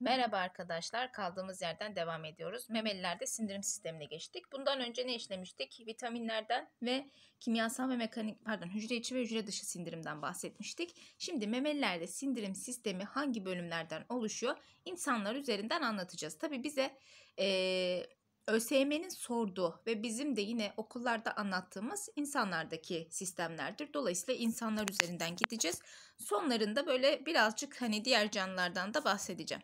Merhaba arkadaşlar. Kaldığımız yerden devam ediyoruz. Memelilerde sindirim sistemine geçtik. Bundan önce ne işlemiştik? Vitaminlerden ve kimyasal ve mekanik pardon hücre içi ve hücre dışı sindirimden bahsetmiştik. Şimdi memelilerde sindirim sistemi hangi bölümlerden oluşuyor? İnsanlar üzerinden anlatacağız. Tabi bize ee, ÖSYM'nin sorduğu ve bizim de yine okullarda anlattığımız insanlardaki sistemlerdir. Dolayısıyla insanlar üzerinden gideceğiz. Sonlarında böyle birazcık hani diğer canlılardan da bahsedeceğim.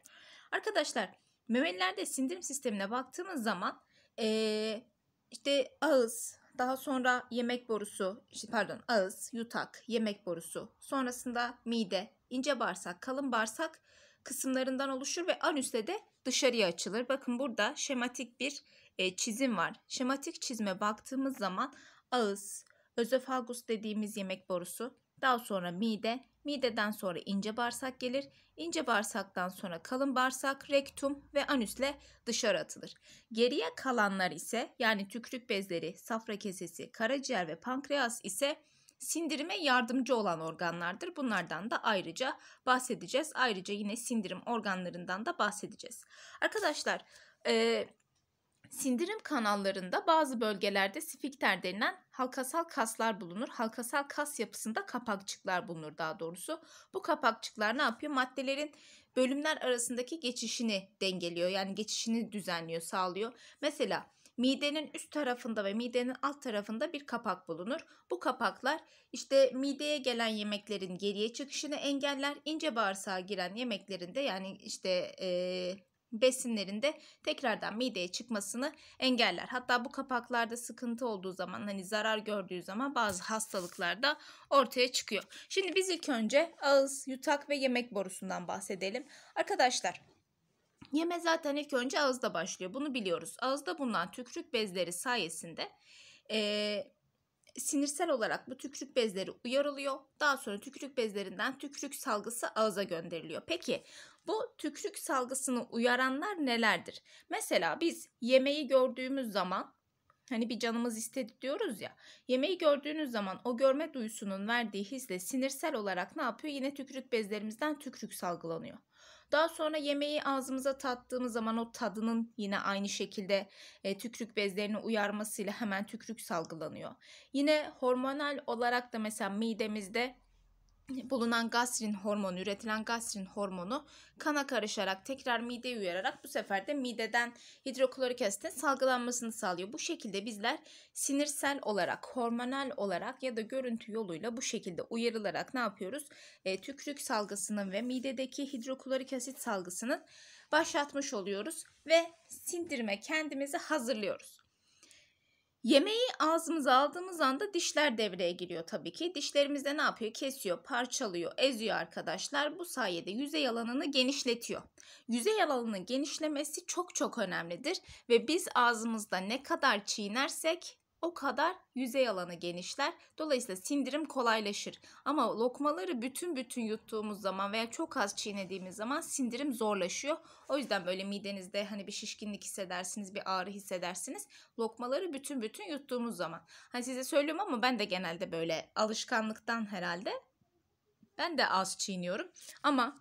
Arkadaşlar memelilerde sindirim sistemine baktığımız zaman ee, işte ağız, daha sonra yemek borusu, işte pardon ağız, yutak, yemek borusu, sonrasında mide, ince bağırsak, kalın bağırsak kısımlarından oluşur ve anüste de dışarıya açılır. Bakın burada şematik bir e, çizim var. Şematik çizime baktığımız zaman ağız, özofagus dediğimiz yemek borusu, daha sonra mide, mideden sonra ince bağırsak gelir. ince bağırsaktan sonra kalın bağırsak, rektum ve anüsle dışarı atılır. Geriye kalanlar ise yani tükürük bezleri, safra kesesi, karaciğer ve pankreas ise sindirime yardımcı olan organlardır. Bunlardan da ayrıca bahsedeceğiz. Ayrıca yine sindirim organlarından da bahsedeceğiz. Arkadaşlar e, Sindirim kanallarında bazı bölgelerde sfikter denilen halkasal kaslar bulunur. Halkasal kas yapısında kapakçıklar bulunur daha doğrusu. Bu kapakçıklar ne yapıyor? Maddelerin bölümler arasındaki geçişini dengeliyor. Yani geçişini düzenliyor, sağlıyor. Mesela midenin üst tarafında ve midenin alt tarafında bir kapak bulunur. Bu kapaklar işte mideye gelen yemeklerin geriye çıkışını engeller. İnce bağırsağa giren yemeklerin de yani işte e, Besinlerinde tekrardan mideye çıkmasını engeller. Hatta bu kapaklarda sıkıntı olduğu zaman hani zarar gördüğü zaman bazı hastalıklar da ortaya çıkıyor. Şimdi biz ilk önce ağız, yutak ve yemek borusundan bahsedelim. Arkadaşlar Yeme zaten ilk önce ağızda başlıyor. Bunu biliyoruz. Ağızda bulunan tükürük bezleri sayesinde e, sinirsel olarak bu tükürük bezleri uyarılıyor. Daha sonra tükürük bezlerinden tükürük salgısı ağıza gönderiliyor. Peki bu tükürük salgısını uyaranlar nelerdir? Mesela biz yemeği gördüğümüz zaman hani bir canımız istedi diyoruz ya. Yemeği gördüğünüz zaman o görme duyusunun verdiği hisle sinirsel olarak ne yapıyor? Yine tükürük bezlerimizden tükürük salgılanıyor. Daha sonra yemeği ağzımıza tattığımız zaman o tadının yine aynı şekilde e, tükürük bezlerini uyarmasıyla hemen tükürük salgılanıyor. Yine hormonal olarak da mesela midemizde bulunan gastrin hormonu, üretilen gastrin hormonu kana karışarak tekrar mideye uyararak bu sefer de mideden hidroklorik asitin salgılanmasını sağlıyor. Bu şekilde bizler sinirsel olarak, hormonal olarak ya da görüntü yoluyla bu şekilde uyarılarak ne yapıyoruz? E, tükürük salgısının ve midedeki hidroklorik asit salgısının başlatmış oluyoruz ve sindirime kendimizi hazırlıyoruz. Yemeği ağzımıza aldığımız anda dişler devreye giriyor tabii ki. Dişlerimizde ne yapıyor? Kesiyor, parçalıyor, eziyor arkadaşlar. Bu sayede yüzey alanını genişletiyor. Yüzey alanının genişlemesi çok çok önemlidir ve biz ağzımızda ne kadar çiğnersek o kadar yüzey alanı genişler. Dolayısıyla sindirim kolaylaşır. Ama lokmaları bütün bütün yuttuğumuz zaman veya çok az çiğnediğimiz zaman sindirim zorlaşıyor. O yüzden böyle midenizde hani bir şişkinlik hissedersiniz, bir ağrı hissedersiniz. Lokmaları bütün bütün yuttuğumuz zaman. Hani size söylüyorum ama ben de genelde böyle alışkanlıktan herhalde ben de az çiğniyorum. Ama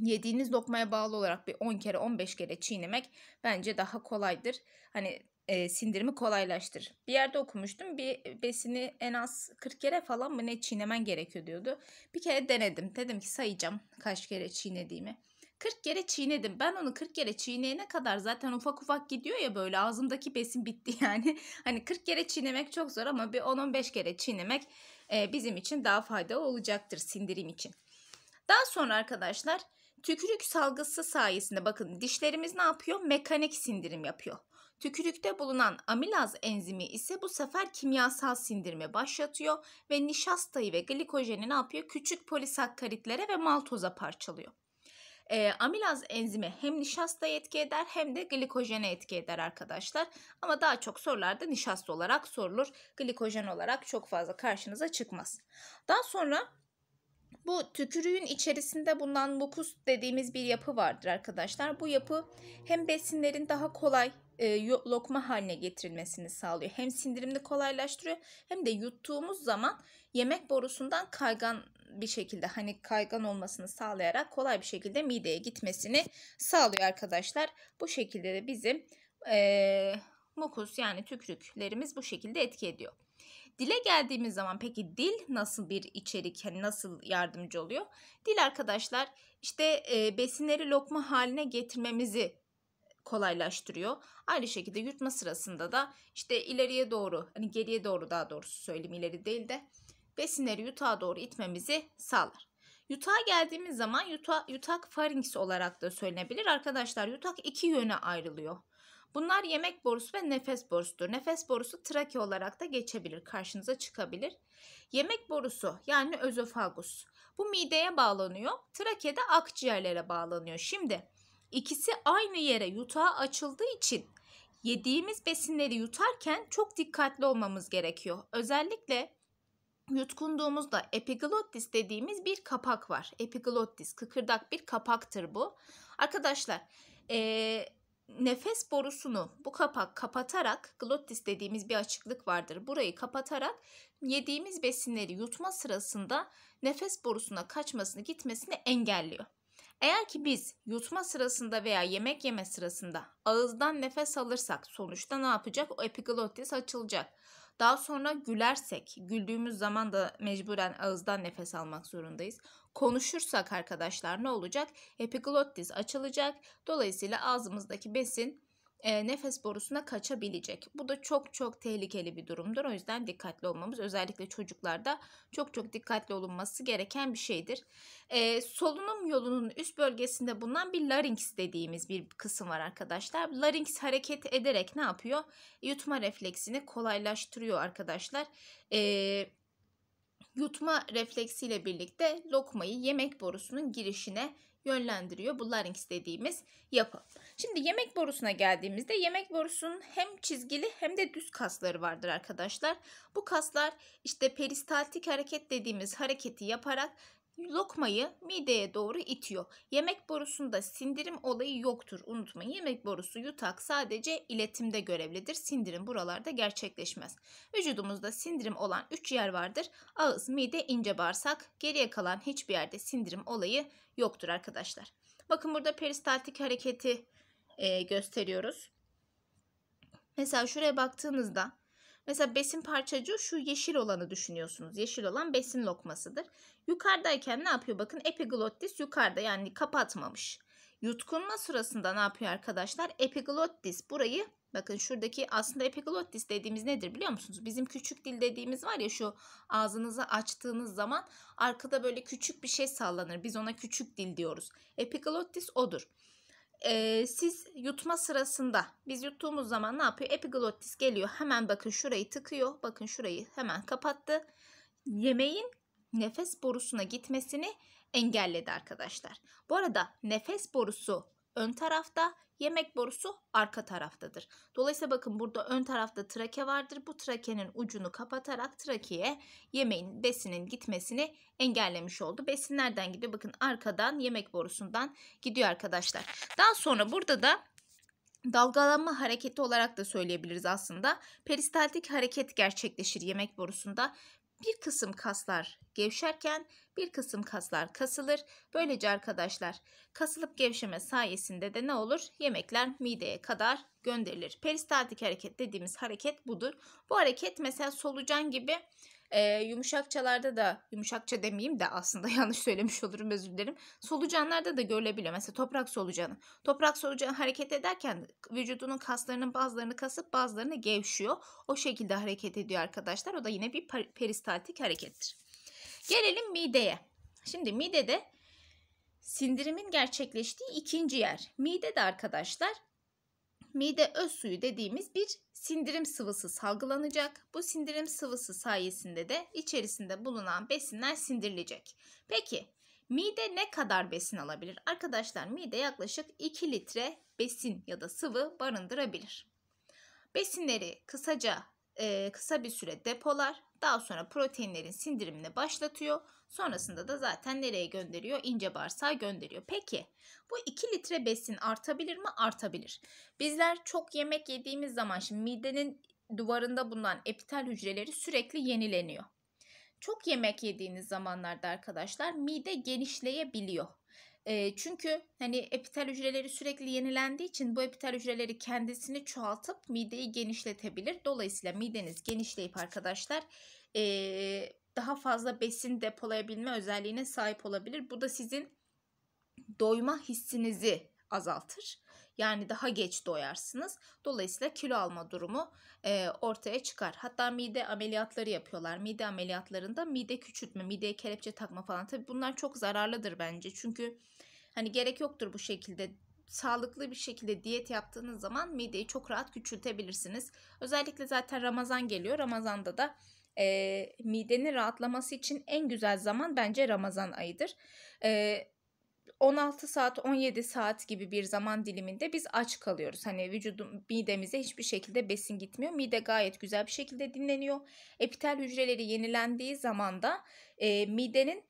yediğiniz lokmaya bağlı olarak bir 10 kere 15 kere çiğnemek bence daha kolaydır. Hani e, sindirimi kolaylaştırır. Bir yerde okumuştum bir besini en az 40 kere falan mı ne çiğnemen gerekiyor diyordu. Bir kere denedim. Dedim ki sayacağım kaç kere çiğnediğimi. 40 kere çiğnedim. Ben onu 40 kere çiğneyene kadar zaten ufak ufak gidiyor ya böyle ağzımdaki besin bitti yani. Hani 40 kere çiğnemek çok zor ama bir 10-15 kere çiğnemek e, bizim için daha faydalı olacaktır sindirim için. Daha sonra arkadaşlar tükürük salgısı sayesinde bakın dişlerimiz ne yapıyor? Mekanik sindirim yapıyor. Tükürükte bulunan amilaz enzimi ise bu sefer kimyasal sindirme başlatıyor ve nişastayı ve glikojeni ne yapıyor? Küçük polisakkaritlere ve maltoza parçalıyor. E, amilaz enzimi hem nişasta etki eder hem de glikojene etki eder arkadaşlar. Ama daha çok sorularda nişasta olarak sorulur. Glikojen olarak çok fazla karşınıza çıkmaz. Daha sonra bu tükürüğün içerisinde bulunan mukus dediğimiz bir yapı vardır arkadaşlar. Bu yapı hem besinlerin daha kolay e, lokma haline getirilmesini sağlıyor. Hem sindirimini kolaylaştırıyor hem de yuttuğumuz zaman yemek borusundan kaygan bir şekilde hani kaygan olmasını sağlayarak kolay bir şekilde mideye gitmesini sağlıyor arkadaşlar. Bu şekilde de bizim e, mukus yani tükürüklerimiz bu şekilde etki ediyor. Dile geldiğimiz zaman peki dil nasıl bir içerik, yani nasıl yardımcı oluyor? Dil arkadaşlar işte e, besinleri lokma haline getirmemizi kolaylaştırıyor. Aynı şekilde yutma sırasında da işte ileriye doğru, hani geriye doğru daha doğrusu söyleyeyim ileri değil de besinleri yutağa doğru itmemizi sağlar. Yutağa geldiğimiz zaman yuta, yutak farinks olarak da söylenebilir. Arkadaşlar yutak iki yöne ayrılıyor. Bunlar yemek borusu ve nefes borusudur. Nefes borusu trake olarak da geçebilir, karşınıza çıkabilir. Yemek borusu yani özofagus. Bu mideye bağlanıyor, trake de akciğerlere bağlanıyor. Şimdi İkisi aynı yere yutağa açıldığı için yediğimiz besinleri yutarken çok dikkatli olmamız gerekiyor. Özellikle yutkunduğumuzda epiglottis dediğimiz bir kapak var. Epiglottis kıkırdak bir kapaktır bu. Arkadaşlar ee, nefes borusunu bu kapak kapatarak glottis dediğimiz bir açıklık vardır. Burayı kapatarak yediğimiz besinleri yutma sırasında nefes borusuna kaçmasını gitmesini engelliyor. Eğer ki biz yutma sırasında veya yemek yeme sırasında ağızdan nefes alırsak sonuçta ne yapacak? O epiglottis açılacak. Daha sonra gülersek, güldüğümüz zaman da mecburen ağızdan nefes almak zorundayız. Konuşursak arkadaşlar ne olacak? Epiglottis açılacak. Dolayısıyla ağzımızdaki besin e, nefes borusuna kaçabilecek. Bu da çok çok tehlikeli bir durumdur. O yüzden dikkatli olmamız özellikle çocuklarda çok çok dikkatli olunması gereken bir şeydir. E, solunum yolunun üst bölgesinde bulunan bir larynx dediğimiz bir kısım var arkadaşlar. Larynx hareket ederek ne yapıyor? Yutma refleksini kolaylaştırıyor arkadaşlar. Eee yutma refleksiyle birlikte lokmayı yemek borusunun girişine yönlendiriyor. Bu larynx dediğimiz yapı. Şimdi yemek borusuna geldiğimizde yemek borusunun hem çizgili hem de düz kasları vardır arkadaşlar. Bu kaslar işte peristaltik hareket dediğimiz hareketi yaparak lokmayı mideye doğru itiyor. Yemek borusunda sindirim olayı yoktur. Unutmayın yemek borusu yutak sadece iletimde görevlidir. Sindirim buralarda gerçekleşmez. Vücudumuzda sindirim olan 3 yer vardır. Ağız, mide, ince bağırsak. Geriye kalan hiçbir yerde sindirim olayı yoktur arkadaşlar. Bakın burada peristaltik hareketi e, gösteriyoruz. Mesela şuraya baktığınızda Mesela besin parçacığı şu yeşil olanı düşünüyorsunuz. Yeşil olan besin lokmasıdır. Yukarıdayken ne yapıyor? Bakın epiglottis yukarıda yani kapatmamış. Yutkunma sırasında ne yapıyor arkadaşlar? Epiglottis burayı bakın şuradaki aslında epiglottis dediğimiz nedir biliyor musunuz? Bizim küçük dil dediğimiz var ya şu ağzınızı açtığınız zaman arkada böyle küçük bir şey sallanır. Biz ona küçük dil diyoruz. Epiglottis odur e, siz yutma sırasında biz yuttuğumuz zaman ne yapıyor? Epiglottis geliyor hemen bakın şurayı tıkıyor. Bakın şurayı hemen kapattı. Yemeğin nefes borusuna gitmesini engelledi arkadaşlar. Bu arada nefes borusu ön tarafta, yemek borusu arka taraftadır. Dolayısıyla bakın burada ön tarafta trake vardır. Bu trakenin ucunu kapatarak trakeye yemeğin besinin gitmesini engellemiş oldu. Besin nereden gidiyor? Bakın arkadan yemek borusundan gidiyor arkadaşlar. Daha sonra burada da Dalgalanma hareketi olarak da söyleyebiliriz aslında. Peristaltik hareket gerçekleşir yemek borusunda bir kısım kaslar gevşerken bir kısım kaslar kasılır. Böylece arkadaşlar kasılıp gevşeme sayesinde de ne olur? Yemekler mideye kadar gönderilir. Peristaltik hareket dediğimiz hareket budur. Bu hareket mesela solucan gibi e, yumuşakçalarda da yumuşakça demeyeyim de aslında yanlış söylemiş olurum özür dilerim. Solucanlarda da görülebiliyor. Mesela toprak solucanı. Toprak solucanı hareket ederken vücudunun kaslarının bazılarını kasıp bazılarını gevşiyor. O şekilde hareket ediyor arkadaşlar. O da yine bir peristaltik harekettir. Gelelim mideye. Şimdi midede sindirimin gerçekleştiği ikinci yer. Mide de arkadaşlar mide öz suyu dediğimiz bir sindirim sıvısı salgılanacak. Bu sindirim sıvısı sayesinde de içerisinde bulunan besinler sindirilecek. Peki mide ne kadar besin alabilir? Arkadaşlar mide yaklaşık 2 litre besin ya da sıvı barındırabilir. Besinleri kısaca e, kısa bir süre depolar. Daha sonra proteinlerin sindirimini başlatıyor. Sonrasında da zaten nereye gönderiyor? İnce bağırsağa gönderiyor. Peki bu 2 litre besin artabilir mi? Artabilir. Bizler çok yemek yediğimiz zaman şimdi midenin duvarında bulunan epitel hücreleri sürekli yenileniyor. Çok yemek yediğiniz zamanlarda arkadaşlar mide genişleyebiliyor e, çünkü hani epitel hücreleri sürekli yenilendiği için bu epitel hücreleri kendisini çoğaltıp mideyi genişletebilir. Dolayısıyla mideniz genişleyip arkadaşlar e, daha fazla besin depolayabilme özelliğine sahip olabilir. Bu da sizin doyma hissinizi azaltır. Yani daha geç doyarsınız. Dolayısıyla kilo alma durumu e, ortaya çıkar. Hatta mide ameliyatları yapıyorlar. Mide ameliyatlarında mide küçültme, mideye kelepçe takma falan. Tabii bunlar çok zararlıdır bence. Çünkü hani gerek yoktur bu şekilde sağlıklı bir şekilde diyet yaptığınız zaman mideyi çok rahat küçültebilirsiniz. Özellikle zaten Ramazan geliyor. Ramazan'da da e, midenin rahatlaması için en güzel zaman bence Ramazan ayıdır. E, 16 saat 17 saat gibi bir zaman diliminde biz aç kalıyoruz. Hani vücudum midemize hiçbir şekilde besin gitmiyor. Mide gayet güzel bir şekilde dinleniyor. Epitel hücreleri yenilendiği zaman da e, midenin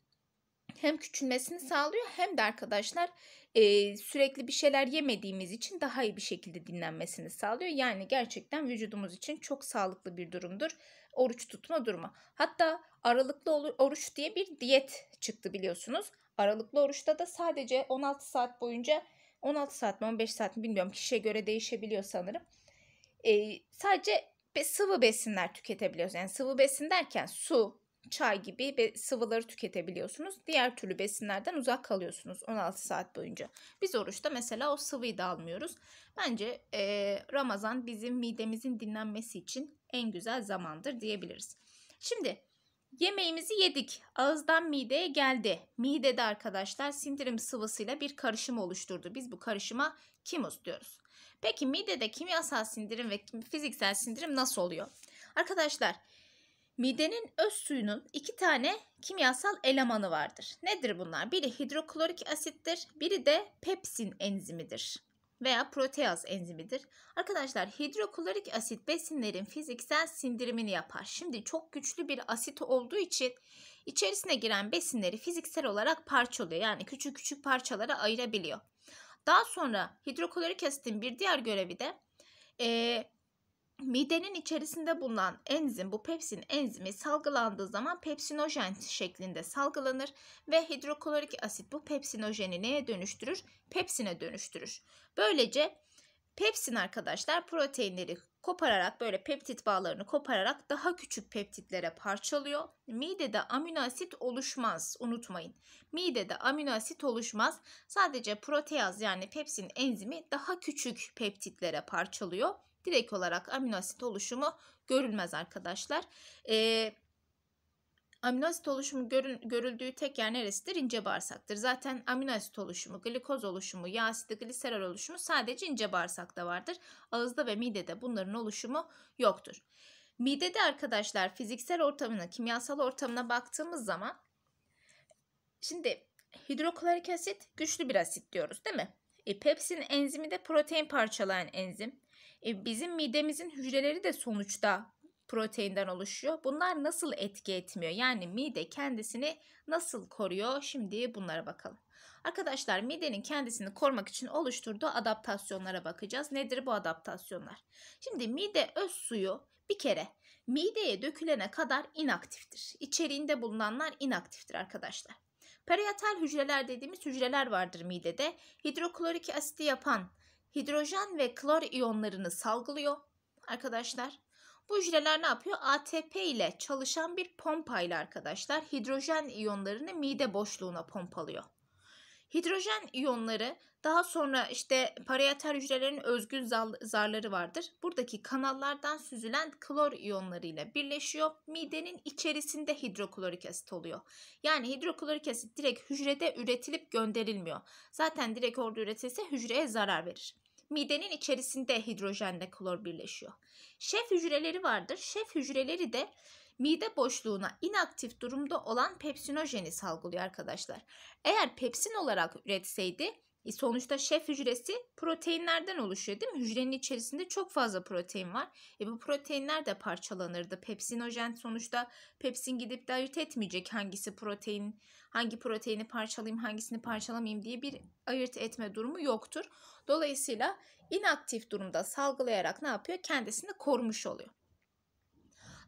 hem küçülmesini sağlıyor hem de arkadaşlar e, sürekli bir şeyler yemediğimiz için daha iyi bir şekilde dinlenmesini sağlıyor. Yani gerçekten vücudumuz için çok sağlıklı bir durumdur oruç tutma durumu. Hatta aralıklı oruç diye bir diyet çıktı biliyorsunuz. Aralıklı oruçta da sadece 16 saat boyunca 16 saat mi 15 saat mi bilmiyorum kişiye göre değişebiliyor sanırım. Ee, sadece be, sıvı besinler tüketebiliyoruz. Yani sıvı besin derken su, çay gibi be, sıvıları tüketebiliyorsunuz. Diğer türlü besinlerden uzak kalıyorsunuz 16 saat boyunca. Biz oruçta mesela o sıvıyı da almıyoruz. Bence e, Ramazan bizim midemizin dinlenmesi için en güzel zamandır diyebiliriz. Şimdi Yemeğimizi yedik. Ağızdan mideye geldi. Midede arkadaşlar sindirim sıvısıyla bir karışım oluşturdu. Biz bu karışıma kimus diyoruz. Peki midede kimyasal sindirim ve fiziksel sindirim nasıl oluyor? Arkadaşlar midenin öz suyunun iki tane kimyasal elemanı vardır. Nedir bunlar? Biri hidroklorik asittir, biri de pepsin enzimidir veya proteaz enzimidir. Arkadaşlar hidroklorik asit besinlerin fiziksel sindirimini yapar. Şimdi çok güçlü bir asit olduğu için içerisine giren besinleri fiziksel olarak parçalıyor. Yani küçük küçük parçalara ayırabiliyor. Daha sonra hidroklorik asitin bir diğer görevi de e, Midenin içerisinde bulunan enzim bu pepsin enzimi salgılandığı zaman pepsinojen şeklinde salgılanır ve hidroklorik asit bu pepsinojeni neye dönüştürür? Pepsine dönüştürür. Böylece pepsin arkadaşlar proteinleri kopararak böyle peptit bağlarını kopararak daha küçük peptitlere parçalıyor. Midede amino asit oluşmaz unutmayın. Midede amino asit oluşmaz. Sadece proteaz yani pepsin enzimi daha küçük peptitlere parçalıyor direkt olarak amino asit oluşumu görülmez arkadaşlar. Ee, amino asit oluşumu görün, görüldüğü tek yer neresidir? İnce bağırsaktır. Zaten amino asit oluşumu, glikoz oluşumu, yağ asidi, gliserol oluşumu sadece ince bağırsakta vardır. Ağızda ve midede bunların oluşumu yoktur. Midede arkadaşlar fiziksel ortamına, kimyasal ortamına baktığımız zaman şimdi hidroklorik asit güçlü bir asit diyoruz değil mi? E, pepsin enzimi de protein parçalayan enzim. E, bizim midemizin hücreleri de sonuçta proteinden oluşuyor. Bunlar nasıl etki etmiyor? Yani mide kendisini nasıl koruyor? Şimdi bunlara bakalım. Arkadaşlar midenin kendisini korumak için oluşturduğu adaptasyonlara bakacağız. Nedir bu adaptasyonlar? Şimdi mide öz suyu bir kere mideye dökülene kadar inaktiftir. İçeriğinde bulunanlar inaktiftir arkadaşlar. Periyatal hücreler dediğimiz hücreler vardır midede. Hidroklorik asidi yapan hidrojen ve klor iyonlarını salgılıyor arkadaşlar. Bu hücreler ne yapıyor? ATP ile çalışan bir pompayla arkadaşlar hidrojen iyonlarını mide boşluğuna pompalıyor. Hidrojen iyonları daha sonra işte parietal hücrelerin özgün zarları vardır. Buradaki kanallardan süzülen klor iyonları ile birleşiyor. Midenin içerisinde hidroklorik asit oluyor. Yani hidroklorik asit direkt hücrede üretilip gönderilmiyor. Zaten direkt orada üretilse hücreye zarar verir. Midenin içerisinde hidrojenle klor birleşiyor. Şef hücreleri vardır. Şef hücreleri de mide boşluğuna inaktif durumda olan pepsinojeni salgılıyor arkadaşlar. Eğer pepsin olarak üretseydi e, sonuçta şef hücresi proteinlerden oluşuyor değil mi? Hücrenin içerisinde çok fazla protein var. E bu proteinler de parçalanırdı. Pepsinojen sonuçta pepsin gidip de ayırt etmeyecek hangisi protein, hangi proteini parçalayayım, hangisini parçalamayayım diye bir ayırt etme durumu yoktur. Dolayısıyla inaktif durumda salgılayarak ne yapıyor? Kendisini korumuş oluyor.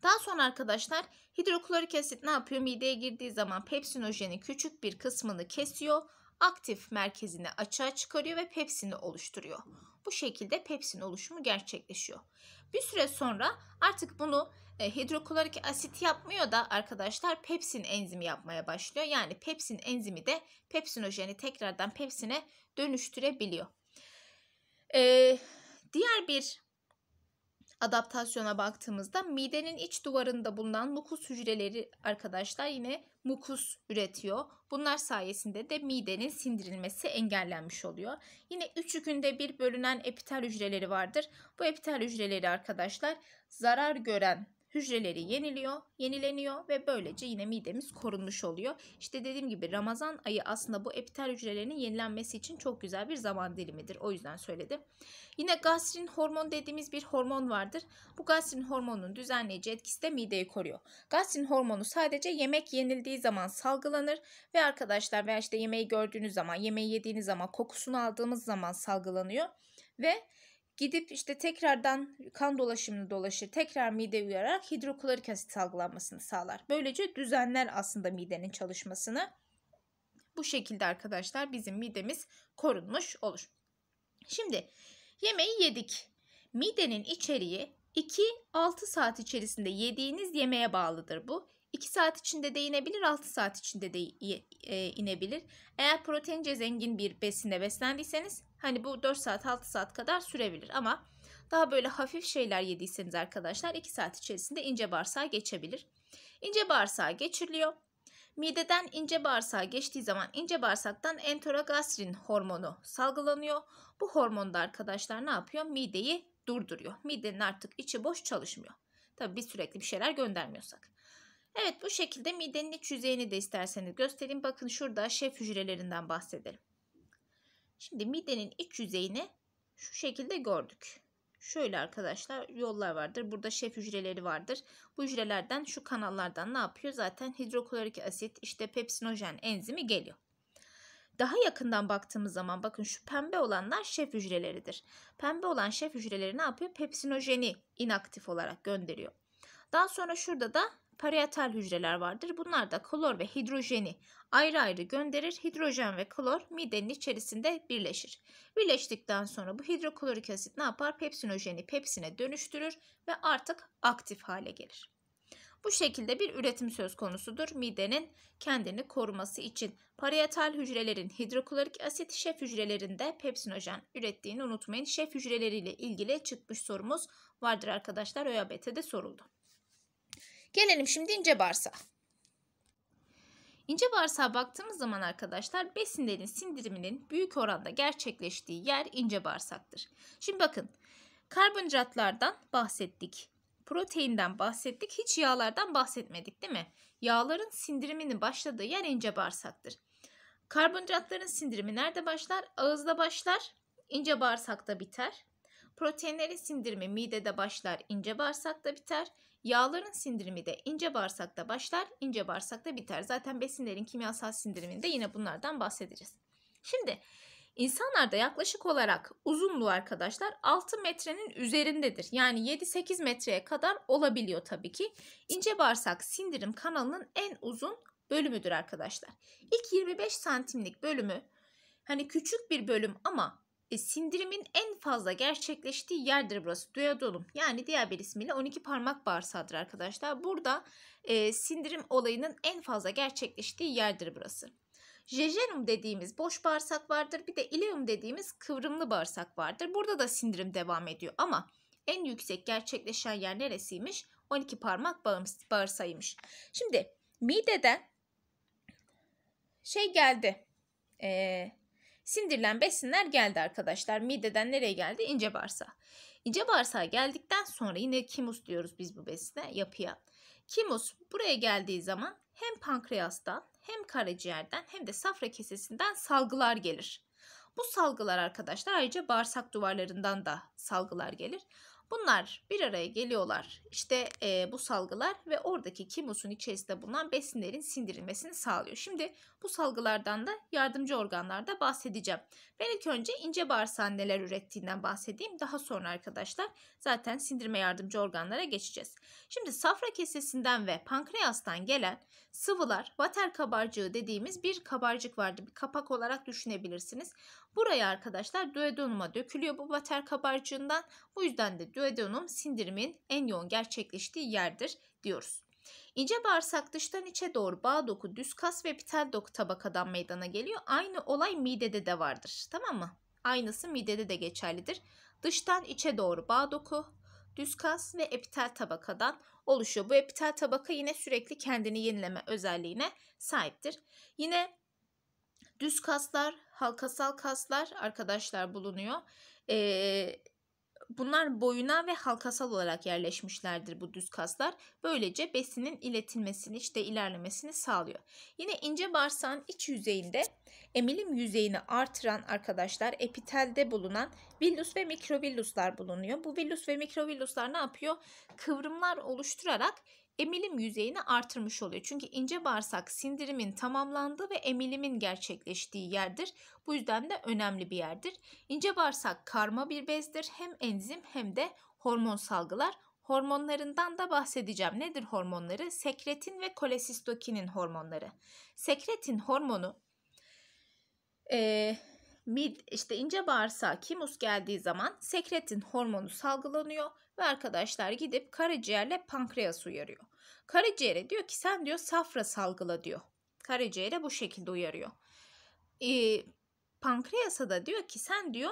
Daha sonra arkadaşlar hidroklorik asit ne yapıyor? Mideye girdiği zaman pepsinojeni küçük bir kısmını kesiyor. Aktif merkezini açığa çıkarıyor ve pepsini oluşturuyor. Bu şekilde pepsin oluşumu gerçekleşiyor. Bir süre sonra artık bunu e, hidroklorik asit yapmıyor da arkadaşlar pepsin enzimi yapmaya başlıyor. Yani pepsin enzimi de pepsinojeni tekrardan pepsine dönüştürebiliyor. Ee, diğer bir adaptasyona baktığımızda midenin iç duvarında bulunan mukus hücreleri arkadaşlar yine mukus üretiyor. Bunlar sayesinde de midenin sindirilmesi engellenmiş oluyor. Yine üçükünde bir bölünen epitel hücreleri vardır. Bu epitel hücreleri arkadaşlar zarar gören hücreleri yeniliyor, yenileniyor ve böylece yine midemiz korunmuş oluyor. İşte dediğim gibi Ramazan ayı aslında bu epitel hücrelerinin yenilenmesi için çok güzel bir zaman dilimidir. O yüzden söyledim. Yine gastrin hormon dediğimiz bir hormon vardır. Bu gastrin hormonun düzenleyici etkisi de mideyi koruyor. Gastrin hormonu sadece yemek yenildiği zaman salgılanır ve arkadaşlar veya işte yemeği gördüğünüz zaman, yemeği yediğiniz zaman, kokusunu aldığımız zaman salgılanıyor ve gidip işte tekrardan kan dolaşımını dolaşır. Tekrar mide uyararak hidroklorik asit salgılanmasını sağlar. Böylece düzenler aslında midenin çalışmasını. Bu şekilde arkadaşlar bizim midemiz korunmuş olur. Şimdi yemeği yedik. Midenin içeriği 2-6 saat içerisinde yediğiniz yemeğe bağlıdır bu. 2 saat içinde de inebilir, 6 saat içinde de e, inebilir. Eğer proteince zengin bir besinle beslendiyseniz hani bu 4 saat 6 saat kadar sürebilir ama daha böyle hafif şeyler yediyseniz arkadaşlar 2 saat içerisinde ince bağırsağa geçebilir. İnce bağırsağa geçiriliyor. Mideden ince bağırsağa geçtiği zaman ince bağırsaktan enterogastrin hormonu salgılanıyor. Bu hormon da arkadaşlar ne yapıyor? Mideyi durduruyor. Midenin artık içi boş çalışmıyor. Tabii biz sürekli bir şeyler göndermiyorsak. Evet bu şekilde midenin iç yüzeyini de isterseniz göstereyim. Bakın şurada şef hücrelerinden bahsedelim. Şimdi midenin iç yüzeyini şu şekilde gördük. Şöyle arkadaşlar yollar vardır. Burada şef hücreleri vardır. Bu hücrelerden şu kanallardan ne yapıyor? Zaten hidroklorik asit işte pepsinojen enzimi geliyor. Daha yakından baktığımız zaman bakın şu pembe olanlar şef hücreleridir. Pembe olan şef hücreleri ne yapıyor? Pepsinojeni inaktif olarak gönderiyor. Daha sonra şurada da parietal hücreler vardır. Bunlar da klor ve hidrojeni ayrı ayrı gönderir. Hidrojen ve klor midenin içerisinde birleşir. Birleştikten sonra bu hidroklorik asit ne yapar? Pepsinojeni pepsine dönüştürür ve artık aktif hale gelir. Bu şekilde bir üretim söz konusudur. Midenin kendini koruması için parietal hücrelerin hidroklorik asit şef hücrelerinde pepsinojen ürettiğini unutmayın. Şef hücreleriyle ilgili çıkmış sorumuz vardır arkadaşlar. ÖABT'de soruldu. Gelelim şimdi ince bağırsağa. İnce bağırsağa baktığımız zaman arkadaşlar besinlerin sindiriminin büyük oranda gerçekleştiği yer ince bağırsaktır. Şimdi bakın karbonhidratlardan bahsettik. Proteinden bahsettik. Hiç yağlardan bahsetmedik değil mi? Yağların sindiriminin başladığı yer ince bağırsaktır. Karbonhidratların sindirimi nerede başlar? Ağızda başlar. ince bağırsakta biter. Proteinlerin sindirimi midede başlar, ince bağırsakta biter. Yağların sindirimi de ince bağırsakta başlar, ince bağırsakta biter. Zaten besinlerin kimyasal sindiriminde yine bunlardan bahsedeceğiz. Şimdi insanlarda yaklaşık olarak uzunluğu arkadaşlar 6 metrenin üzerindedir. Yani 7-8 metreye kadar olabiliyor tabii ki. İnce bağırsak sindirim kanalının en uzun bölümüdür arkadaşlar. İlk 25 santimlik bölümü hani küçük bir bölüm ama e, sindirimin en fazla gerçekleştiği yerdir burası. Duodenum yani diğer bir ismiyle 12 parmak bağırsağıdır arkadaşlar. Burada e, sindirim olayının en fazla gerçekleştiği yerdir burası. Jejunum dediğimiz boş bağırsak vardır. Bir de ileum dediğimiz kıvrımlı bağırsak vardır. Burada da sindirim devam ediyor ama en yüksek gerçekleşen yer neresiymiş? 12 parmak bağırsağıymış. Şimdi mideden şey geldi. Ee, Sindirilen besinler geldi arkadaşlar. Mideden nereye geldi? İnce bağırsağa. İnce bağırsağa geldikten sonra yine kimus diyoruz biz bu besine yapıya. Kimus buraya geldiği zaman hem pankreastan hem karaciğerden hem de safra kesesinden salgılar gelir. Bu salgılar arkadaşlar ayrıca bağırsak duvarlarından da salgılar gelir. Bunlar bir araya geliyorlar. İşte e, bu salgılar ve oradaki kimusun içerisinde bulunan besinlerin sindirilmesini sağlıyor. Şimdi bu salgılardan da yardımcı organlarda bahsedeceğim. Ben ilk önce ince bağırsak neler ürettiğinden bahsedeyim. Daha sonra arkadaşlar zaten sindirme yardımcı organlara geçeceğiz. Şimdi safra kesesinden ve pankreastan gelen sıvılar vater kabarcığı dediğimiz bir kabarcık vardı. Bir kapak olarak düşünebilirsiniz. Buraya arkadaşlar duodenuma dökülüyor bu vater kabarcığından. Bu yüzden de duodenum sindirimin en yoğun gerçekleştiği yerdir diyoruz. İnce bağırsak dıştan içe doğru bağ doku, düz kas ve epitel doku tabakadan meydana geliyor. Aynı olay midede de vardır. Tamam mı? Aynısı midede de geçerlidir. Dıştan içe doğru bağ doku, düz kas ve epitel tabakadan oluşuyor. Bu epitel tabaka yine sürekli kendini yenileme özelliğine sahiptir. Yine düz kaslar, halkasal kaslar arkadaşlar bulunuyor. Ee, Bunlar boyuna ve halkasal olarak yerleşmişlerdir bu düz kaslar. Böylece besinin iletilmesini işte ilerlemesini sağlıyor. Yine ince bağırsağın iç yüzeyinde emilim yüzeyini artıran arkadaşlar epitelde bulunan villus ve mikrovilluslar bulunuyor. Bu villus ve mikrovilluslar ne yapıyor? Kıvrımlar oluşturarak emilim yüzeyini artırmış oluyor. Çünkü ince bağırsak sindirimin tamamlandığı ve emilimin gerçekleştiği yerdir. Bu yüzden de önemli bir yerdir. İnce bağırsak karma bir bezdir. Hem enzim hem de hormon salgılar. Hormonlarından da bahsedeceğim. Nedir hormonları? Sekretin ve kolesistokinin hormonları. Sekretin hormonu e, mid, işte ince bağırsağa kimus geldiği zaman sekretin hormonu salgılanıyor ve arkadaşlar gidip karaciğerle pankreas uyarıyor. Karaciğere diyor ki sen diyor safra salgıla diyor. Karaciğere bu şekilde uyarıyor. Ee, pankreasa da diyor ki sen diyor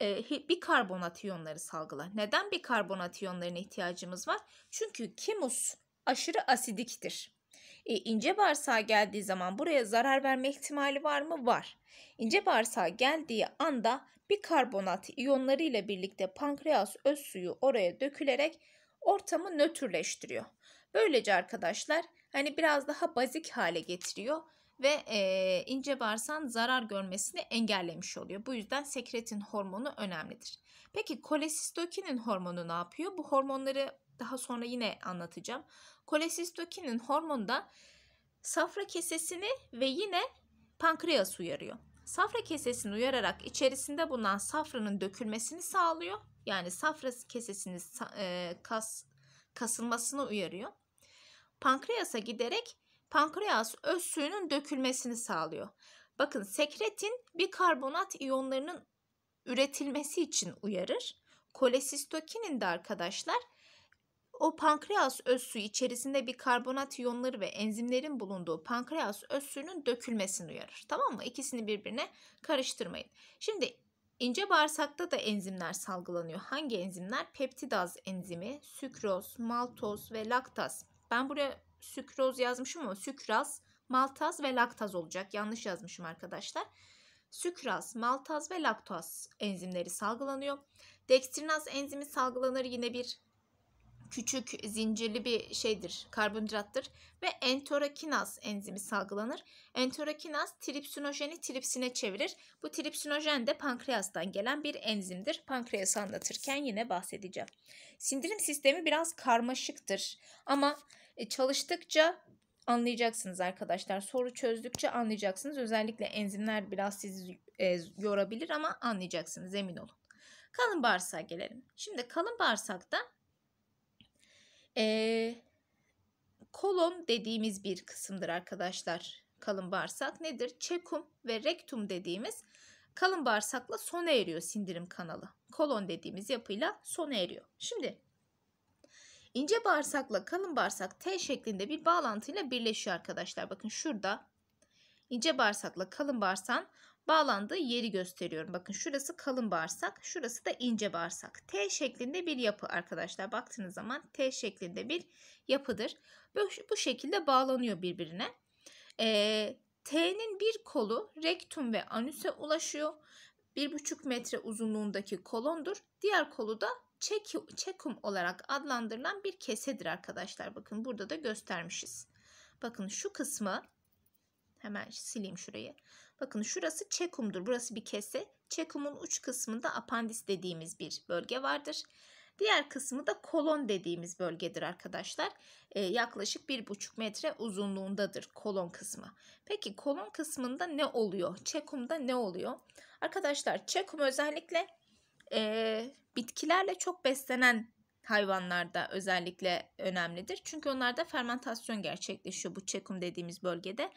e, karbonat iyonları salgıla. Neden bir karbonat iyonlarına ihtiyacımız var? Çünkü kimus aşırı asidiktir. E, ince bağırsağa geldiği zaman buraya zarar verme ihtimali var mı? Var. İnce bağırsağa geldiği anda bir karbonat iyonları ile birlikte pankreas öz suyu oraya dökülerek ortamı nötrleştiriyor. Böylece arkadaşlar hani biraz daha bazik hale getiriyor ve e, ince bağırsağın zarar görmesini engellemiş oluyor. Bu yüzden sekretin hormonu önemlidir. Peki kolesistokinin hormonu ne yapıyor? Bu hormonları daha sonra yine anlatacağım. Kolesistokinin hormonu da safra kesesini ve yine pankreas uyarıyor. Safra kesesini uyararak içerisinde bulunan safranın dökülmesini sağlıyor. Yani safra kesesinin e, kas kasılmasını uyarıyor. Pankreasa giderek pankreas öz suyunun dökülmesini sağlıyor. Bakın sekretin bir karbonat iyonlarının üretilmesi için uyarır. Kolesistokinin de arkadaşlar o pankreas öz suyu içerisinde bir karbonat iyonları ve enzimlerin bulunduğu pankreas öz suyunun dökülmesini uyarır. Tamam mı? İkisini birbirine karıştırmayın. Şimdi ince bağırsakta da enzimler salgılanıyor. Hangi enzimler? Peptidaz enzimi, sükroz, maltoz ve laktaz. Ben buraya sükroz yazmışım ama sükraz, maltaz ve laktaz olacak. Yanlış yazmışım arkadaşlar. Sükraz, maltaz ve laktaz enzimleri salgılanıyor. Dekstrinaz enzimi salgılanır yine bir küçük zincirli bir şeydir, karbonhidrattır ve enterokinaz enzimi salgılanır. Enterokinaz tripsinojeni tripsine çevirir. Bu tripsinojen de pankreastan gelen bir enzimdir. Pankreası anlatırken yine bahsedeceğim. Sindirim sistemi biraz karmaşıktır ama e, çalıştıkça anlayacaksınız arkadaşlar. Soru çözdükçe anlayacaksınız. Özellikle enzimler biraz sizi e, yorabilir ama anlayacaksınız emin olun. Kalın bağırsağa gelelim. Şimdi kalın bağırsakta e, kolon dediğimiz bir kısımdır arkadaşlar. Kalın bağırsak nedir? Çekum ve rektum dediğimiz kalın bağırsakla sona eriyor sindirim kanalı. Kolon dediğimiz yapıyla sona eriyor. Şimdi ince bağırsakla kalın bağırsak T şeklinde bir bağlantıyla birleşiyor arkadaşlar. Bakın şurada ince bağırsakla kalın bağırsan bağlandığı yeri gösteriyorum. Bakın şurası kalın bağırsak, şurası da ince bağırsak. T şeklinde bir yapı arkadaşlar. Baktığınız zaman T şeklinde bir yapıdır. Bu şekilde bağlanıyor birbirine. E, T'nin bir kolu rektum ve anüse ulaşıyor. 1,5 metre uzunluğundaki kolondur. Diğer kolu da çekum olarak adlandırılan bir kesedir arkadaşlar. Bakın burada da göstermişiz. Bakın şu kısmı Hemen sileyim şurayı. Bakın şurası çekumdur. Burası bir kese. Çekumun uç kısmında apandis dediğimiz bir bölge vardır. Diğer kısmı da kolon dediğimiz bölgedir arkadaşlar. E, yaklaşık 1,5 metre uzunluğundadır kolon kısmı. Peki kolon kısmında ne oluyor? Çekumda ne oluyor? Arkadaşlar çekum özellikle e, bitkilerle çok beslenen hayvanlarda özellikle önemlidir. Çünkü onlarda fermentasyon gerçekleşiyor bu çekum dediğimiz bölgede.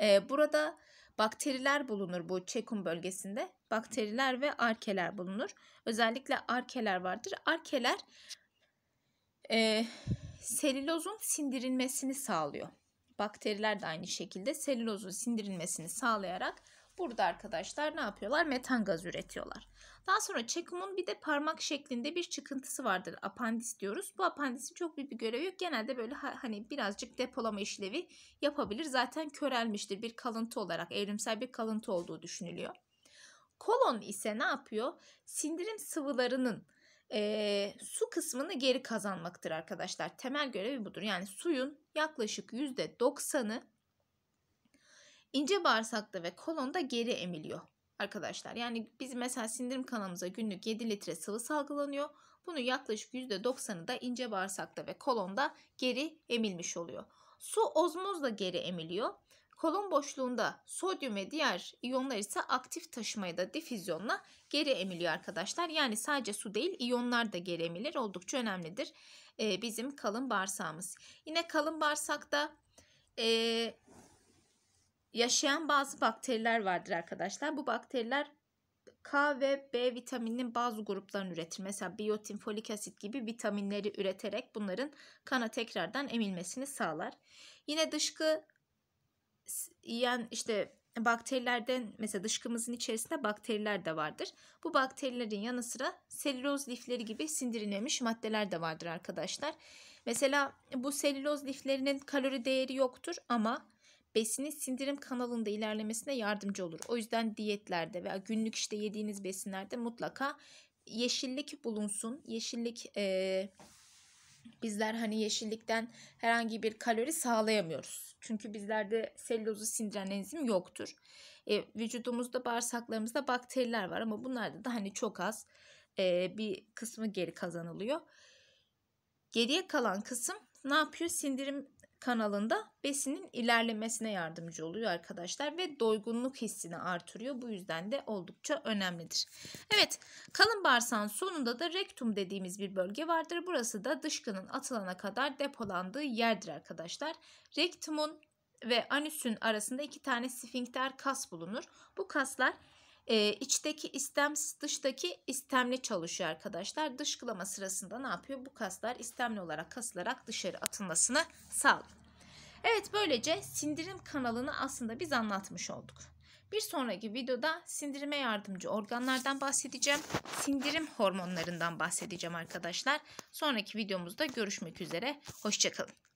E, burada bakteriler bulunur bu çekum bölgesinde. Bakteriler ve arkeler bulunur. Özellikle arkeler vardır. Arkeler e, selülozun sindirilmesini sağlıyor. Bakteriler de aynı şekilde selülozun sindirilmesini sağlayarak Burada arkadaşlar ne yapıyorlar? Metan gaz üretiyorlar. Daha sonra çakımın bir de parmak şeklinde bir çıkıntısı vardır. Apandis diyoruz. Bu apandisin çok büyük bir görevi yok. Genelde böyle hani birazcık depolama işlevi yapabilir. Zaten körelmiştir bir kalıntı olarak. Evrimsel bir kalıntı olduğu düşünülüyor. Kolon ise ne yapıyor? Sindirim sıvılarının e, su kısmını geri kazanmaktır arkadaşlar. Temel görevi budur. Yani suyun yaklaşık %90'ı ince bağırsakta ve kolonda geri emiliyor arkadaşlar. Yani biz mesela sindirim kanalımıza günlük 7 litre sıvı salgılanıyor. Bunun yaklaşık %90'ı da ince bağırsakta ve kolonda geri emilmiş oluyor. Su ozmozla geri emiliyor. Kolon boşluğunda sodyum ve diğer iyonlar ise aktif taşımayı da difüzyonla geri emiliyor arkadaşlar. Yani sadece su değil iyonlar da geri emilir. Oldukça önemlidir bizim kalın bağırsağımız. Yine kalın bağırsakta e, yaşayan bazı bakteriler vardır arkadaşlar. Bu bakteriler K ve B vitamininin bazı gruplarını üretir. Mesela biyotin, folik asit gibi vitaminleri üreterek bunların kana tekrardan emilmesini sağlar. Yine dışkı yiyen işte bakterilerden mesela dışkımızın içerisinde bakteriler de vardır. Bu bakterilerin yanı sıra selüloz lifleri gibi sindirilmemiş maddeler de vardır arkadaşlar. Mesela bu selüloz liflerinin kalori değeri yoktur ama besinin sindirim kanalında ilerlemesine yardımcı olur. O yüzden diyetlerde veya günlük işte yediğiniz besinlerde mutlaka yeşillik bulunsun. Yeşillik e, bizler hani yeşillikten herhangi bir kalori sağlayamıyoruz. Çünkü bizlerde selülozu sindiren enzim yoktur. E, vücudumuzda bağırsaklarımızda bakteriler var ama bunlarda da hani çok az e, bir kısmı geri kazanılıyor. Geriye kalan kısım ne yapıyor? Sindirim kanalında besinin ilerlemesine yardımcı oluyor arkadaşlar ve doygunluk hissini artırıyor. Bu yüzden de oldukça önemlidir. Evet kalın bağırsağın sonunda da rektum dediğimiz bir bölge vardır. Burası da dışkının atılana kadar depolandığı yerdir arkadaşlar. Rektumun ve anüsün arasında iki tane sfinkter kas bulunur. Bu kaslar e, içteki istemsiz dıştaki istemli çalışıyor arkadaşlar. Dışkılama sırasında ne yapıyor? Bu kaslar istemli olarak kasılarak dışarı atılmasını sağlıyor. Evet böylece sindirim kanalını aslında biz anlatmış olduk. Bir sonraki videoda sindirime yardımcı organlardan bahsedeceğim. Sindirim hormonlarından bahsedeceğim arkadaşlar. Sonraki videomuzda görüşmek üzere. Hoşçakalın.